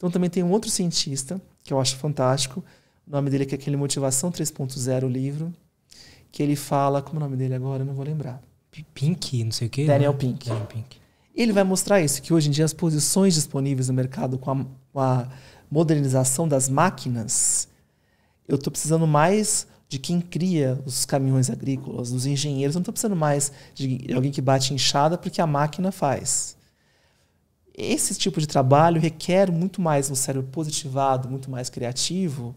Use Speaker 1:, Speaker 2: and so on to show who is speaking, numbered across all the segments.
Speaker 1: Então também tem um outro cientista que eu acho fantástico. O nome dele é, é aquele Motivação 3.0 livro, que ele fala, como é o nome dele agora, eu não vou lembrar.
Speaker 2: Pink, não sei o quê. Daniel né? Pink. Daniel Pink.
Speaker 1: Ele vai mostrar isso, que hoje em dia as posições disponíveis no mercado com a, com a modernização das máquinas, eu estou precisando mais de quem cria os caminhões agrícolas, dos engenheiros. Eu não estou precisando mais de alguém que bate enxada porque a máquina faz esse tipo de trabalho requer muito mais um cérebro positivado, muito mais criativo,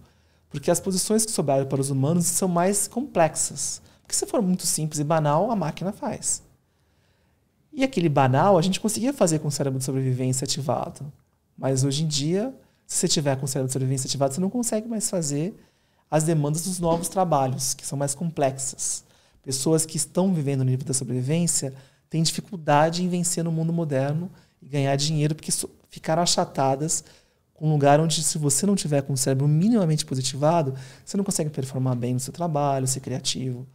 Speaker 1: porque as posições que sobraram para os humanos são mais complexas. Porque se for muito simples e banal, a máquina faz. E aquele banal a gente conseguia fazer com o cérebro de sobrevivência ativado. Mas hoje em dia, se você tiver com o cérebro de sobrevivência ativado, você não consegue mais fazer as demandas dos novos trabalhos, que são mais complexas. Pessoas que estão vivendo no nível da sobrevivência têm dificuldade em vencer no mundo moderno e ganhar dinheiro, porque ficaram achatadas com um lugar onde, se você não tiver com o cérebro minimamente positivado, você não consegue performar bem no seu trabalho, ser criativo,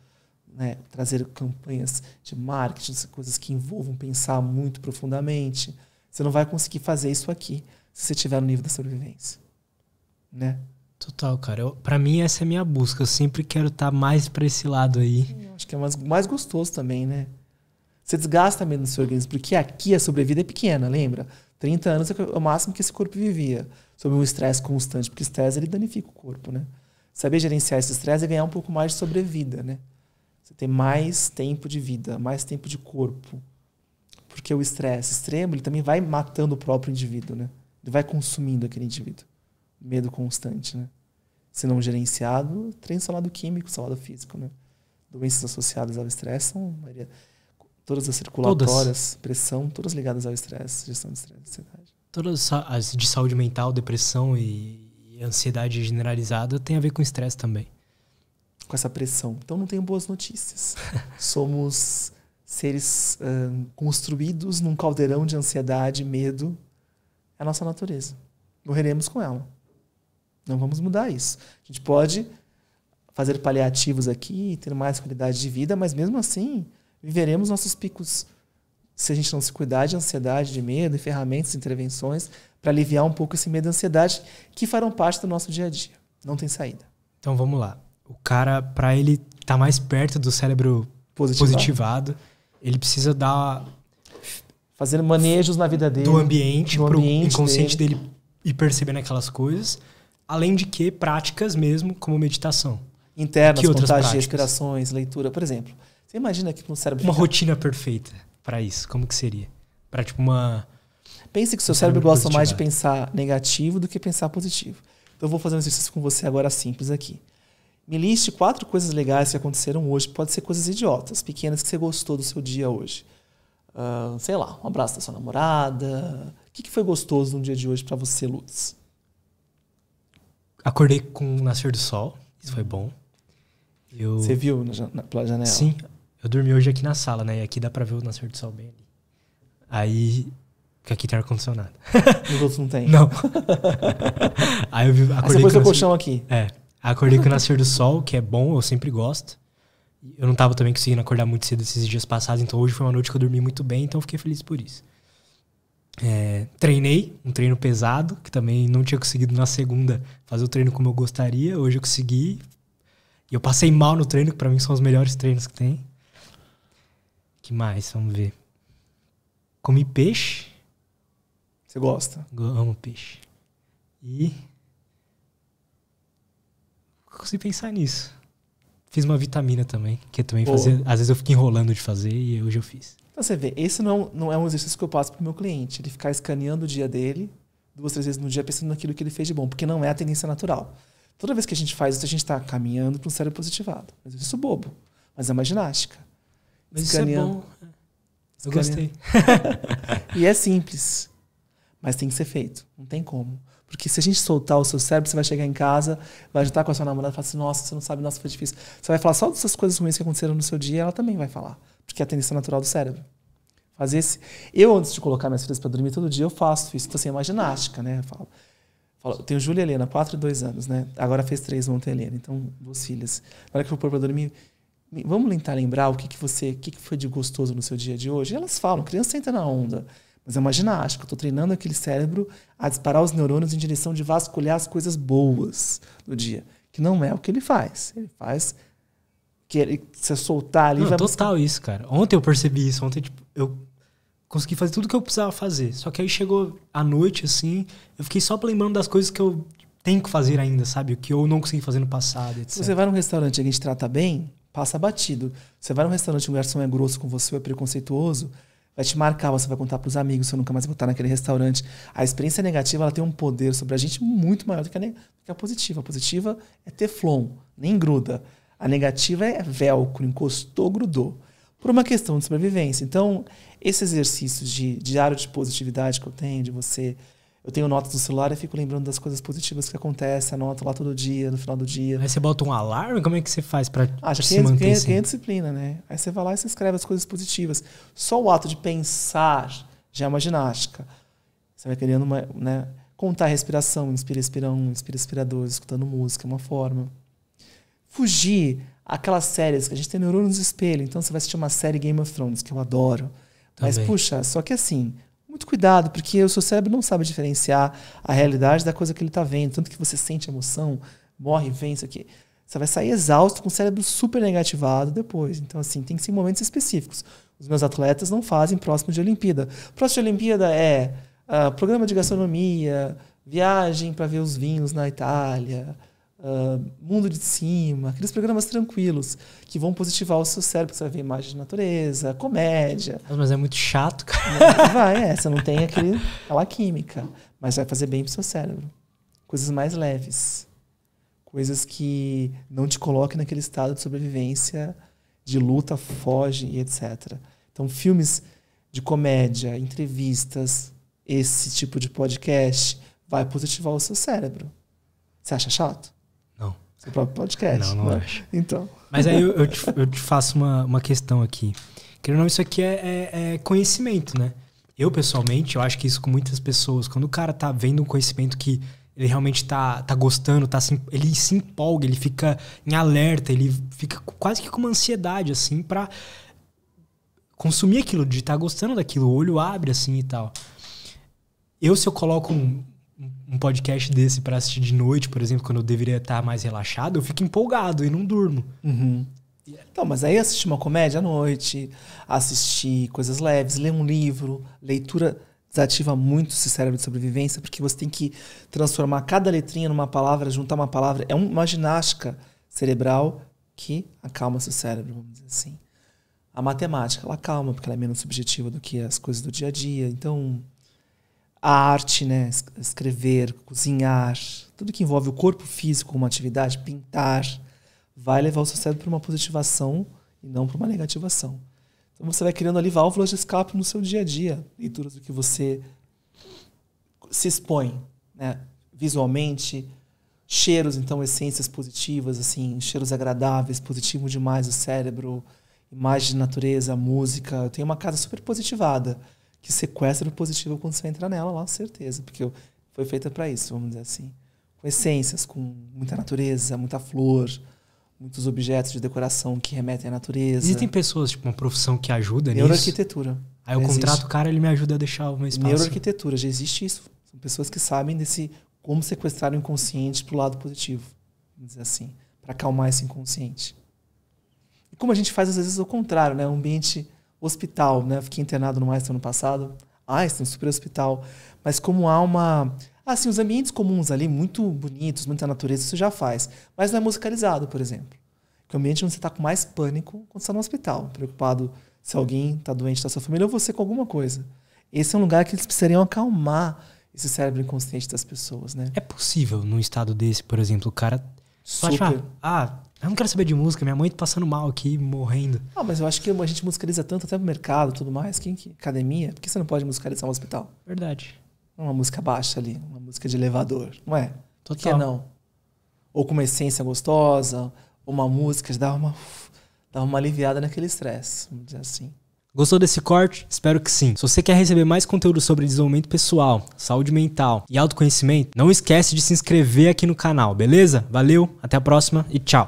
Speaker 1: né? trazer campanhas de marketing, coisas que envolvam pensar muito profundamente. Você não vai conseguir fazer isso aqui se você tiver
Speaker 2: no nível da sobrevivência, né? Total, cara. Para mim, essa é a minha busca. Eu sempre quero estar tá mais para esse lado aí.
Speaker 1: acho que é mais, mais gostoso
Speaker 2: também, né? Você
Speaker 1: desgasta menos o seu organismo, porque aqui a sobrevida é pequena, lembra? 30 anos é, é o máximo que esse corpo vivia, sob um estresse constante, porque estresse ele danifica o corpo, né? Saber gerenciar esse estresse é ganhar um pouco mais de sobrevida, né? Você tem mais tempo de vida, mais tempo de corpo. Porque o estresse extremo, ele também vai matando o próprio indivíduo, né? Ele vai consumindo aquele indivíduo. Medo constante, né? Se não gerenciado, treino seu lado químico, seu lado físico, né? Doenças associadas ao estresse são Todas as circulatórias, todas. pressão, todas ligadas ao estresse, gestão de estresse, ansiedade.
Speaker 2: Todas as de saúde mental, depressão e ansiedade generalizada tem a ver com estresse também. Com essa pressão. Então não tenho boas notícias.
Speaker 1: Somos
Speaker 2: seres
Speaker 1: uh, construídos num caldeirão de ansiedade, medo. É a nossa natureza. Morreremos com ela. Não vamos mudar isso. A gente pode fazer paliativos aqui, ter mais qualidade de vida, mas mesmo assim, Viveremos nossos picos se a gente não se cuidar de ansiedade, de medo, e ferramentas, intervenções para aliviar um pouco esse medo e ansiedade que farão parte do nosso dia a dia. Não tem saída.
Speaker 2: Então vamos lá. O cara, para ele estar tá mais perto do cérebro positivado. positivado, ele precisa dar fazer manejos na vida dele, do ambiente, do ambiente inconsciente dele. dele e percebendo aquelas coisas, além de que práticas mesmo como meditação. Internas, contagens, respirações,
Speaker 1: leitura, por exemplo. Você imagina que
Speaker 2: com um cérebro. Uma fica... rotina perfeita para isso, como que seria? Para tipo uma. Pense que o seu um cérebro, cérebro gosta mais de
Speaker 1: pensar negativo do que pensar positivo. Então eu vou fazer um exercício com você agora simples aqui. Me liste quatro coisas legais que aconteceram hoje. Pode ser coisas idiotas, pequenas que você gostou do seu dia hoje. Uh, sei lá, um abraço da sua namorada. O que, que foi gostoso no dia de hoje para você,
Speaker 2: Lutz? Acordei com o nascer do sol. Isso foi bom. Eu... Você viu na, na, pela janela? Sim. Eu dormi hoje aqui na sala, né? E aqui dá pra ver o nascer do sol bem ali. Aí. Porque aqui tem ar-condicionado. Nos outros não tem? Não.
Speaker 1: Aí eu acordei. Aí você pôs seu colchão aqui? É. Acordei com o nascer
Speaker 2: do sol, que é bom, eu sempre gosto. Eu não tava também conseguindo acordar muito cedo esses dias passados, então hoje foi uma noite que eu dormi muito bem, então fiquei feliz por isso. É, treinei, um treino pesado, que também não tinha conseguido na segunda fazer o treino como eu gostaria. Hoje eu consegui. E eu passei mal no treino, que pra mim são os melhores treinos que tem que mais? Vamos ver. Comi peixe. Você gosta? Eu amo peixe. E. Consegui pensar nisso. Fiz uma vitamina também, que também fazer, às vezes eu fico enrolando de fazer e hoje eu fiz. Então
Speaker 1: você vê, esse não, é não é um exercício que eu passo pro meu cliente. Ele ficar escaneando o dia dele, duas, três vezes no dia, pensando naquilo que ele fez de bom, porque não é a tendência natural. Toda vez que a gente faz isso, a gente está caminhando para um cérebro positivado. Um exercício é bobo, mas é uma ginástica. Mas isso é bom. Eu gostei. e é simples. Mas tem que ser feito. Não tem como. Porque se a gente soltar o seu cérebro, você vai chegar em casa, vai juntar com a sua namorada e falar assim: nossa, você não sabe, nossa, foi difícil. Você vai falar só dessas coisas ruins que aconteceram no seu dia, ela também vai falar. Porque é a tendência natural do cérebro. Fazer esse. Eu, antes de colocar minhas filhas para dormir todo dia, eu faço isso. Então, assim, é uma ginástica, né? Eu falo. eu tenho Júlia e Helena, 4 e 2 anos, né? Agora fez 3 ontem a Helena, então duas filhas. Na hora que eu for pôr pra dormir, Vamos tentar lembrar o que, que você, o que, que foi de gostoso no seu dia de hoje? E elas falam, criança entra na onda. Mas é uma ginástica, eu estou treinando aquele cérebro a disparar os neurônios em direção de vasculhar as coisas boas do dia. Que não é o que ele faz. Ele faz que ele, se soltar ali. Não, vai total
Speaker 2: buscar. isso, cara. Ontem eu percebi isso. Ontem, tipo, eu consegui fazer tudo que eu precisava fazer. Só que aí chegou a noite, assim, eu fiquei só lembrando das coisas que eu tenho que fazer ainda, sabe? O que eu não consegui fazer no passado, etc. Você vai
Speaker 1: num restaurante e a gente trata bem, passa batido. Você vai num restaurante, um garçom é grosso com você, é preconceituoso, vai te marcar, você vai contar para os amigos, você nunca mais voltar naquele restaurante. A experiência negativa ela tem um poder sobre a gente muito maior do que a, do que a positiva. A positiva é teflon, nem gruda. A negativa é velcro, encostou, grudou. Por uma questão de sobrevivência. Então, esse exercício de diário de positividade que eu tenho, de você eu tenho notas do celular e fico lembrando das coisas positivas que acontecem, anoto lá todo dia, no final do dia. Aí você bota um alarme? Como é que você faz para ah, já se tem, manter assim? disciplina, né? Aí você vai lá e você escreve as coisas positivas. Só o ato de pensar já é uma ginástica. Você vai querendo uma, né, contar a respiração, inspira, expira um, inspira, expira dois, escutando música, é uma forma. Fugir aquelas séries que a gente tem neurônios no espelho, então você vai assistir uma série Game of Thrones, que eu adoro. Também. Mas, puxa, só que assim, muito cuidado, porque o seu cérebro não sabe diferenciar a realidade da coisa que ele está vendo. Tanto que você sente emoção, morre, vem, isso aqui. Você vai sair exausto com o cérebro super negativado depois. Então, assim, tem que ser momentos específicos. Os meus atletas não fazem próximo de Olimpíada. Próximo de Olimpíada é uh, programa de gastronomia, viagem para ver os vinhos na Itália, uh, Mundo de Cima, aqueles programas tranquilos que vão positivar o seu cérebro, você vai ver imagens de natureza, comédia.
Speaker 2: Mas é muito chato,
Speaker 1: cara. Vai, é, você não tem aquele, aquela química, mas vai fazer bem pro seu cérebro. Coisas mais leves. Coisas que não te coloquem naquele estado de sobrevivência, de luta, foge e etc. Então, filmes de comédia, entrevistas, esse tipo de podcast vai positivar o seu cérebro. Você acha chato? Seu próprio podcast. Não, não né? acho.
Speaker 2: Então. Mas aí eu, eu, te, eu, te, faço uma, uma questão aqui. Querendo ou não, isso aqui é, é, é, conhecimento, né? Eu, pessoalmente, eu acho que isso com muitas pessoas, quando o cara tá vendo um conhecimento que ele realmente tá, tá gostando, tá assim ele se empolga, ele fica em alerta, ele fica quase que com uma ansiedade, assim, para consumir aquilo, de estar tá gostando daquilo, o olho abre, assim, e tal. Eu, se eu coloco um, um podcast desse para assistir de noite, por exemplo, quando eu deveria estar mais relaxado, eu fico empolgado e não durmo. Uhum. Então, mas aí assistir uma comédia à noite, assistir coisas
Speaker 1: leves, ler um livro, leitura desativa muito esse cérebro de sobrevivência, porque você tem que transformar cada letrinha numa palavra, juntar uma palavra. É uma ginástica cerebral que acalma seu cérebro, vamos dizer assim. A matemática, ela acalma, porque ela é menos subjetiva do que as coisas do dia a dia. Então, a arte, né? Escrever, cozinhar, tudo que envolve o corpo físico, uma atividade, pintar, vai levar o seu cérebro para uma positivação e não para uma negativação. Então você vai criando ali válvulas de escape no seu dia a dia, leituras do que você se expõe, né? Visualmente, cheiros, então essências positivas, assim, cheiros agradáveis, positivo demais o cérebro, imagem de natureza, música. Eu tenho uma casa super positivada que sequestra o positivo quando você entra nela lá, certeza, porque foi feita para isso, vamos dizer assim. Com essências, com muita natureza, muita flor, muitos objetos de decoração que remetem à natureza. Existem
Speaker 2: pessoas, tipo, uma profissão que ajuda nisso? Neuroarquitetura. Aí eu existe. contrato o cara, ele me ajuda a deixar o meu espaço.
Speaker 1: Neuroarquitetura, já existe isso. São pessoas que sabem desse como sequestrar o inconsciente para o lado positivo, vamos dizer assim, para acalmar esse inconsciente. E como a gente faz, às vezes, o contrário, né? Um ambiente hospital, né? Fiquei internado no Einstein ano passado. Einstein, super hospital. Mas como há uma. Assim, os ambientes comuns ali, muito bonitos, muita natureza, isso já faz. Mas não é musicalizado, por exemplo. Que é o ambiente onde você está com mais pânico quando está no hospital, preocupado se alguém está doente da sua família ou você com alguma coisa. Esse é um lugar que eles precisariam acalmar esse cérebro inconsciente das pessoas,
Speaker 2: né? É possível, num estado desse, por exemplo, o cara Super. Achar, ah, eu não quero saber de música, minha mãe tá passando mal aqui, morrendo. Ah, mas
Speaker 1: eu acho que a gente musicaliza tanto até pro mercado tudo mais, quem que? Academia? Por que você não pode musicalizar um hospital? Verdade. É uma música baixa ali, é uma música de elevador, não é? Total. que não? Ou com uma essência gostosa, ou uma música que dá uma, dá uma aliviada naquele estresse, vamos
Speaker 2: dizer assim. Gostou desse corte? Espero que sim. Se você quer receber mais conteúdo sobre desenvolvimento pessoal, saúde mental e autoconhecimento, não esquece de se inscrever aqui no canal, beleza? Valeu, até a próxima e tchau!